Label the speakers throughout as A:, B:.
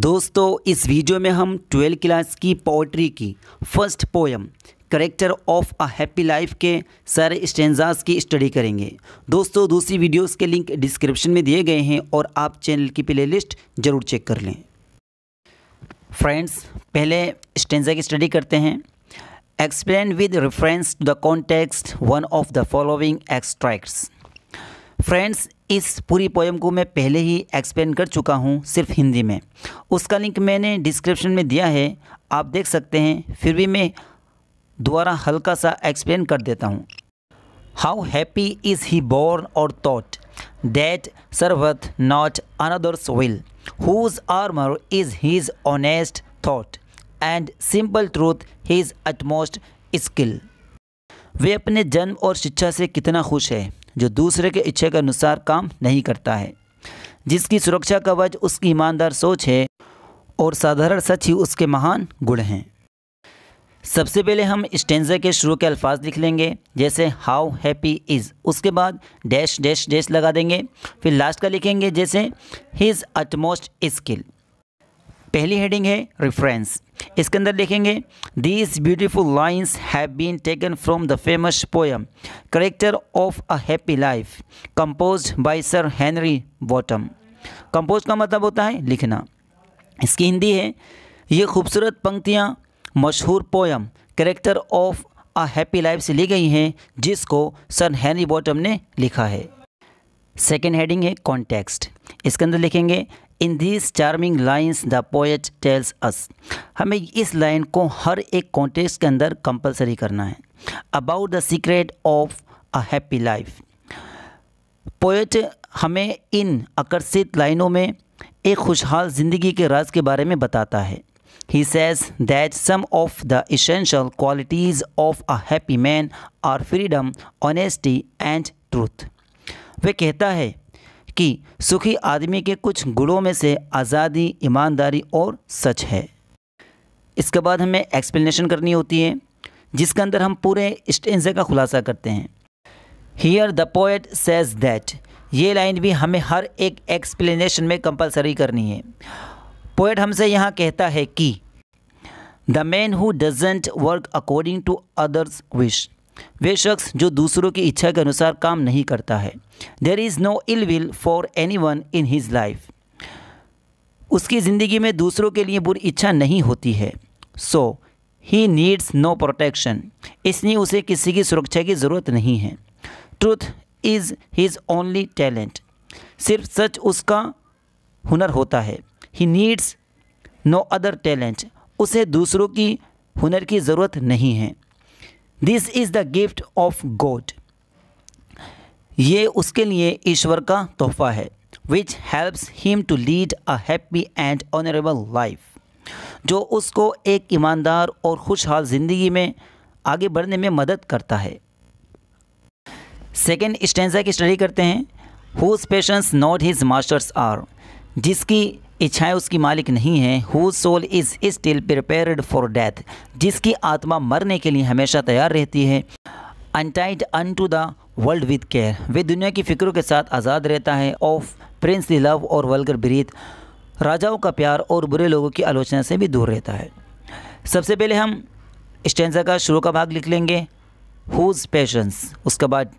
A: दोस्तों इस वीडियो में हम ट्वेल्थ क्लास की पोइट्री की first poem character of a happy life के सारे स्टेंजाज की स्टडी करेंगे दोस्तों दूसरी वीडियोस के लिंक डिस्क्रिप्शन में दिए गए हैं और आप चैनल की प्लेलिस्ट ज़रूर चेक कर लें फ्रेंड्स पहले स्टेंजा की स्टडी करते हैं explain with reference to the context one of the following extracts friends इस पूरी पोएम को मैं पहले ही एक्सप्लेन कर चुका हूँ सिर्फ हिंदी में उसका लिंक मैंने डिस्क्रिप्शन में दिया है आप देख सकते हैं फिर भी मैं दोबारा हल्का सा एक्सप्लेन कर देता हूँ how happy is he born और taught that serveth not another's will whose armour is his honest thought and simple truth his utmost skill वे अपने जन्म और शिक्षा से कितना खुश है जो दूसरे के इच्छे के अनुसार काम नहीं करता है जिसकी सुरक्षा कवच उसकी ईमानदार सोच है और साधारण सच ही उसके महान गुण हैं सबसे पहले हम स्टेंजे के शुरू के अल्फाज लिख लेंगे जैसे हाउ हैप्पी इज़ उसके बाद डैश डैश डैश लगा देंगे फिर लास्ट का लिखेंगे जैसे हिज अटमोस्ट स्किल पहली हेडिंग है रेफरेंस इसके अंदर लिखेंगे these beautiful lines have been taken from the famous poem character of a happy life compose by sir Henry Wotton compose का मतलब होता है लिखना इसकी हिंदी है ये खूबसूरत पंक्तियाँ मशहूर poem character of a happy life से ली गई हैं जिसको सर हैनरी बॉटम ने लिखा है सेकेंड हेडिंग है कॉन्टेक्स्ट इसके अंदर लिखेंगे in this charming lines the poet tells us हमें इस लाइन को हर एक कॉन्टेक्स्ट के अंदर कंपलसरी करना है about the secret of a happy life poet हमें इन आकर्षित लाइनों में एक खुशहाल ज़िंदगी के राज के बारे में बताता है He says that some of the essential qualities of a happy man are freedom, honesty and truth. वह कहता है कि सुखी आदमी के कुछ गुणों में से आज़ादी ईमानदारी और सच है इसके बाद हमें एक्सप्लेनेशन करनी होती है जिसके अंदर हम पूरे स्टेंजे का खुलासा करते हैं here the poet says that ये लाइन भी हमें हर एक एक्सप्लेनेशन में कंपलसरी करनी है पोएट हमसे यहाँ कहता है कि the man who doesn't work according to others wish वे शख्स जो दूसरों की इच्छा के अनुसार काम नहीं करता है there is no ill will for anyone in his life उसकी ज़िंदगी में दूसरों के लिए बुरी इच्छा नहीं होती है so he needs no protection इसलिए उसे किसी की सुरक्षा की ज़रूरत नहीं है truth is his only talent सिर्फ सच उसका हुनर होता है he needs no other talent उसे दूसरों की हुनर की ज़रूरत नहीं है this is the gift of God ये उसके लिए ईश्वर का तोहफा है which helps him to lead a happy and honourable life जो उसको एक ईमानदार और खुशहाल ज़िंदगी में आगे बढ़ने में मदद करता है सेकेंड स्टेंजा की स्टडी करते हैं whose passions not his masters are जिसकी इच्छाएं उसकी मालिक नहीं हैं who soul is still prepared for death जिसकी आत्मा मरने के लिए हमेशा तैयार रहती है untied unto the world with care वे दुनिया की फ़िक्रों के साथ आज़ाद रहता है ऑफ प्रिंसली लव और वलगर ब्रीथ राजाओं का प्यार और बुरे लोगों की आलोचना से भी दूर रहता है सबसे पहले हम स्टेंजा का शुरू का भाग लिख लेंगे हुज पेशेंस उसके बाद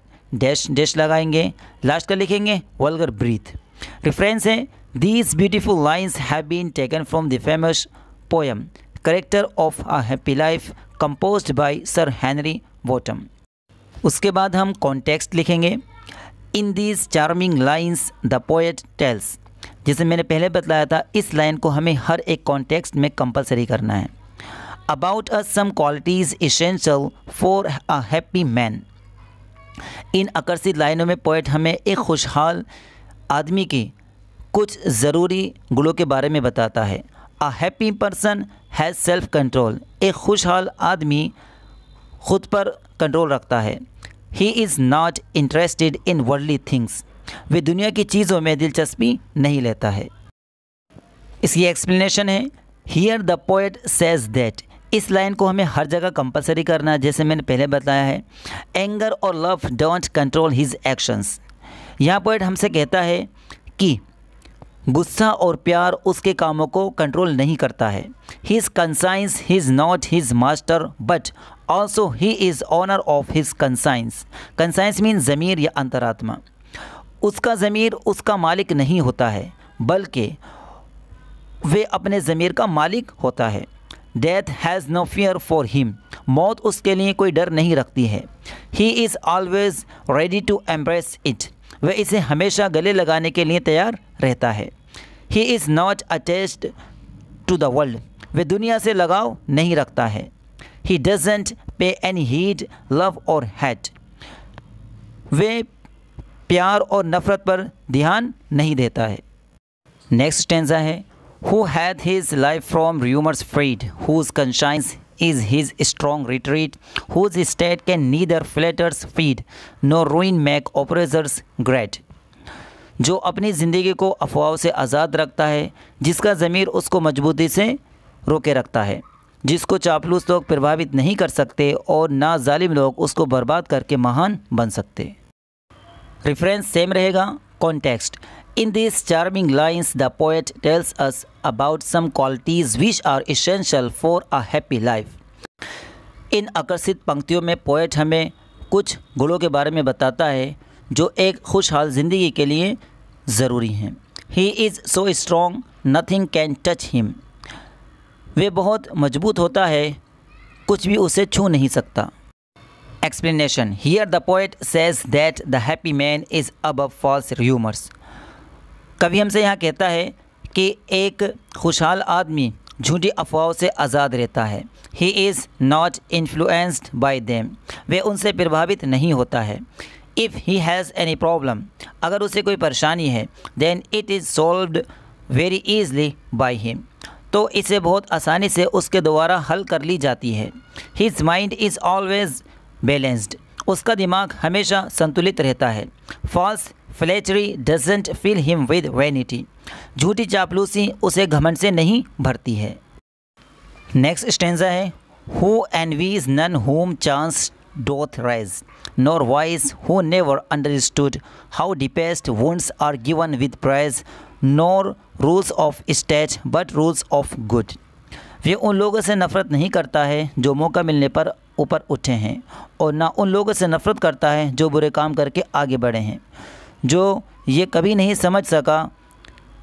A: डैश डैश लगाएंगे लास्ट का लिखेंगे वलगर ब्रीथ रिफ्रेंस है these beautiful lines have been taken from the famous poem character of a happy life compose by sir Henry Wotton उसके बाद हम कॉन्टेक्स्ट लिखेंगे in these charming lines the poet tells जैसे मैंने पहले बताया था इस लाइन को हमें हर एक कॉन्टेक्स्ट में कंपलसरी करना है about a some qualities essential for a happy man इन आकर्षित लाइनों में पोएट हमें एक खुशहाल आदमी की कुछ ज़रूरी गुणों के बारे में बताता है a happy person has self control एक खुशहाल आदमी खुद पर कंट्रोल रखता है he is not interested in worldly things वे दुनिया की चीज़ों में दिलचस्पी नहीं लेता है इसकी एक्सप्लेनेशन है here the poet says that इस लाइन को हमें हर जगह कंपलसरी करना है जैसे मैंने पहले बताया है एंगर और love don't control his actions यहाँ पॉइंट हमसे कहता है कि गुस्सा और प्यार उसके कामों को कंट्रोल नहीं करता है his conscience he is not his master but also he is owner of his conscience conscience mean ज़मीर या अंतरात्मा उसका ज़मीर उसका मालिक नहीं होता है बल्कि वे अपने ज़मीर का मालिक होता है death has no fear for him मौत उसके लिए कोई डर नहीं रखती है he is always ready to embrace it वह इसे हमेशा गले लगाने के लिए तैयार रहता है he is not attached to the world वह दुनिया से लगाव नहीं रखता है he doesn't pay any heed love और हैट वे प्यार और नफ़रत पर ध्यान नहीं देता है नेक्स्ट टेंजा है who hath his life from rumours freed whose conscience is his strong retreat, whose state can neither flatters feed nor ruin make oppressors great. जो अपनी ज़िंदगी को अफवाहों से आज़ाद रखता है जिसका ज़मीर उसको मजबूती से रोके रखता है जिसको चापलूस लोग प्रभावित नहीं कर सकते और ना जालिम लोग उसको बर्बाद करके महान बन सकते रेफरेंस सेम रहेगा context In these charming lines, the poet tells us about some qualities which are essential for a happy life. इन आकर्षित पंक्तियों में पोएट हमें कुछ गुणों के बारे में बताता है जो एक खुशहाल ज़िंदगी के लिए ज़रूरी हैं he is so strong nothing can touch him वे बहुत मजबूत होता है कुछ भी उसे छू नहीं सकता explanation here the poet says that the happy man is above false rumours कभी हमसे यहाँ कहता है कि एक खुशहाल आदमी झूठी अफवाहों से आज़ाद रहता है he is not influenced by them वे उनसे प्रभावित नहीं होता है if he has any problem अगर उसे कोई परेशानी है then it is solved very easily by him तो इसे बहुत आसानी से उसके द्वारा हल कर ली जाती है his mind is always balanced उसका दिमाग हमेशा संतुलित रहता है false flattery doesn't fill him with vanity झूठी चापलूसी उसे घमंड से नहीं भरती है नेक्स्ट स्टेंजा है who envies none whom chance doth raise nor vice who never understood how deepest wounds are given with praise nor rules of stage but rules of good वे उन लोगों से नफ़रत नहीं करता है जो मौका मिलने पर ऊपर उठे हैं और ना उन लोगों से नफ़रत करता है जो बुरे काम करके आगे बढ़े हैं जो ये कभी नहीं समझ सका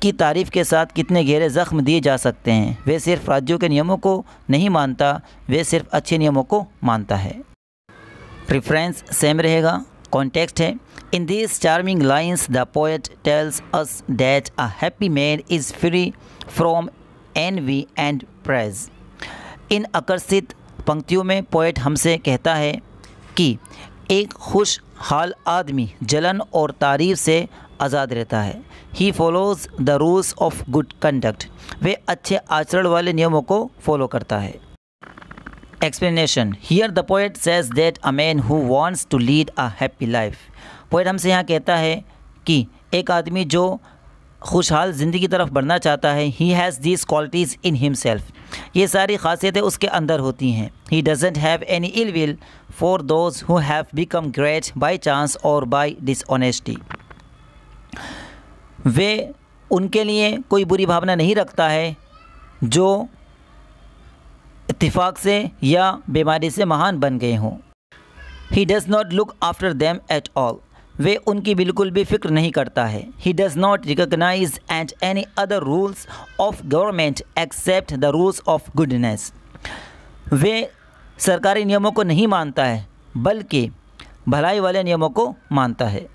A: कि तारीफ़ के साथ कितने गहरे ज़ख्म दिए जा सकते हैं वे सिर्फ राज्यों के नियमों को नहीं मानता वे सिर्फ अच्छे नियमों को मानता है रिफ्रेंस सेम रहेगा कॉन्टेक्स्ट है in this charming lines the poet tells us that a happy man is free from envy and praise इन आकर्षित पंक्तियों में पोएट हमसे कहता है कि एक खुश हाल आदमी जलन और तारीफ से आज़ाद रहता है he follows the rules of good conduct वे अच्छे आचरण वाले नियमों को फॉलो करता है explanation here the poet says that a man who wants to lead a happy life poet हमसे यहाँ कहता है कि एक आदमी जो खुशहाल ज़िंदगी की तरफ बढ़ना चाहता है he has these qualities in himself ये सारी खासियतें उसके अंदर होती हैं he doesn't have any ill will for those who have become great by chance और बाई डिसऑनेस्टी वे उनके लिए कोई बुरी भावना नहीं रखता है जो इतफाक़ से या बीमारी से महान बन गए हों he does not look after them at all वे उनकी बिल्कुल भी फिक्र नहीं करता है he does not recognise at any other rules of government except the rules of goodness वे सरकारी नियमों को नहीं मानता है बल्कि भलाई वाले नियमों को मानता है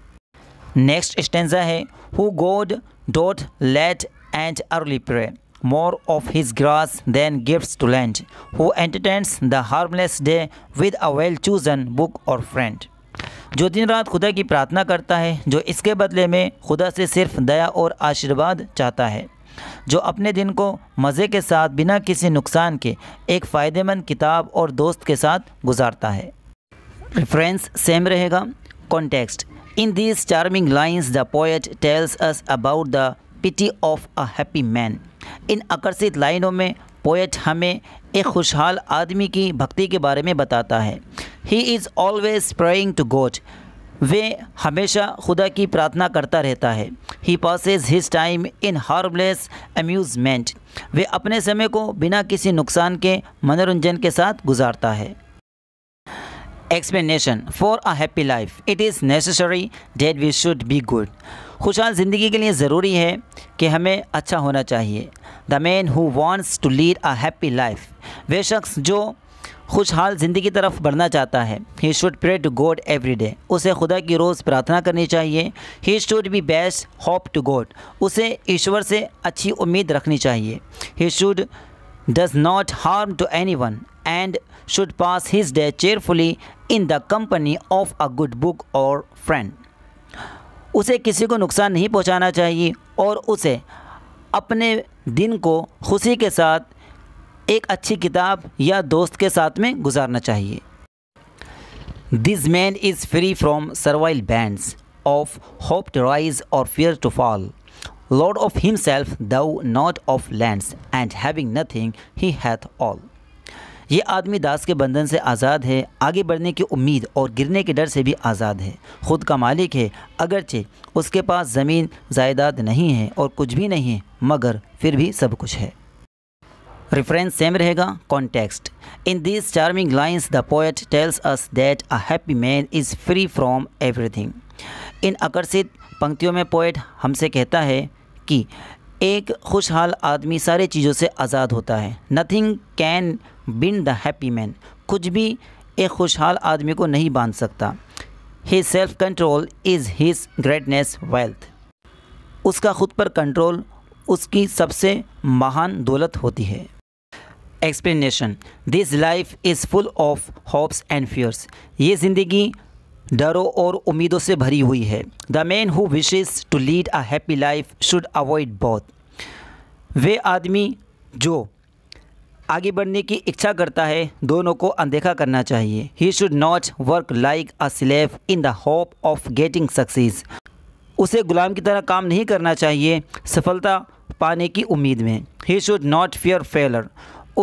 A: नेक्स्ट स्टेंजा है who God doth late and early pray more of his grace than gift to lend who entertains the harmless day with a well chosen book और फ्रेंड जो दिन रात खुदा की प्रार्थना करता है जो इसके बदले में खुदा से सिर्फ दया और आशीर्वाद चाहता है जो अपने दिन को मज़े के साथ बिना किसी नुकसान के एक फ़ायदेमंद किताब और दोस्त के साथ गुजारता है रेफरेंस सेम रहेगा context in these charming lines the poet tells us about the pity of a happy man इन आकर्षित लाइनों में पोएट हमें एक खुशहाल आदमी की भक्ति के बारे में बताता है he is always praying to God वे हमेशा खुदा की प्रार्थना करता रहता है he passes his time in harmless amusement वे अपने समय को बिना किसी नुकसान के मनोरंजन के साथ गुजारता है explanation for a happy life it is necessary that we should be good खुशहाल ज़िंदगी के लिए ज़रूरी है कि हमें अच्छा होना चाहिए the man who wants to lead a happy life वे शख्स जो खुशहाल ज़िंदगी तरफ बढ़ना चाहता है he should pray to God every day उसे खुदा की रोज़ प्रार्थना करनी चाहिए he should be best hope to God उसे ईश्वर से अच्छी उम्मीद रखनी चाहिए he should does not harm to any one and should pass his day cheerfully in the company of a good book और फ्रेंड उसे किसी को नुकसान नहीं पहुँचाना चाहिए और उसे अपने दिन को खुशी के साथ एक अच्छी किताब या दोस्त के साथ में गुजारना चाहिए this man is free from servile bands of hope to rise और fear to fall lord of himself though not of lands and having nothing he hath all ये आदमी दास के बंधन से आज़ाद है आगे बढ़ने की उम्मीद और गिरने के डर से भी आज़ाद है खुद का मालिक है अगरचे उसके पास ज़मीन जायदाद नहीं है और कुछ भी नहीं है मगर फिर भी सब कुछ है रेफरेंस सेम रहेगा context in this charming lines the poet tells us that a happy man is free from everything इन आकर्षित पंक्तियों में पोएट हमसे कहता है कि एक खुशहाल आदमी सारे चीज़ों से आज़ाद होता है nothing can bind the happy man कुछ भी एक खुशहाल आदमी को नहीं बांध सकता he self control is his greatness wealth उसका खुद पर कंट्रोल उसकी सबसे महान दौलत होती है explanation this life is full of hopes and fears ये ज़िंदगी डरों और उम्मीदों से भरी हुई है the man who wishes to lead a happy life should avoid both वे आदमी जो आगे बढ़ने की इच्छा करता है दोनों को अनदेखा करना चाहिए he should not work like a slave in the hope of getting success उसे गुलाम की तरह काम नहीं करना चाहिए सफलता पाने की उम्मीद में he should not fear failure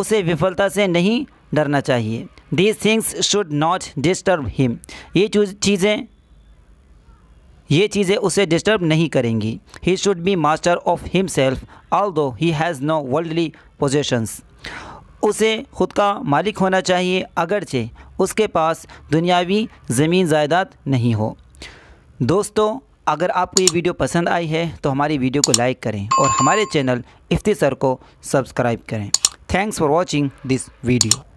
A: उसे विफलता से नहीं डरना चाहिए these things should not disturb him ये चीज़ें ये चीज़ें उसे डिस्टर्ब नहीं करेंगी he should be master of himself although he has no worldly positions उसे खुद का मालिक होना चाहिए अगरचे उसके पास दुनियावी ज़मीन जायदाद नहीं हो दोस्तों अगर आपको ये वीडियो पसंद आई है तो हमारी वीडियो को लाइक करें और हमारे चैनल इफ्ती सर को सब्सक्राइब करें thanks for watching this video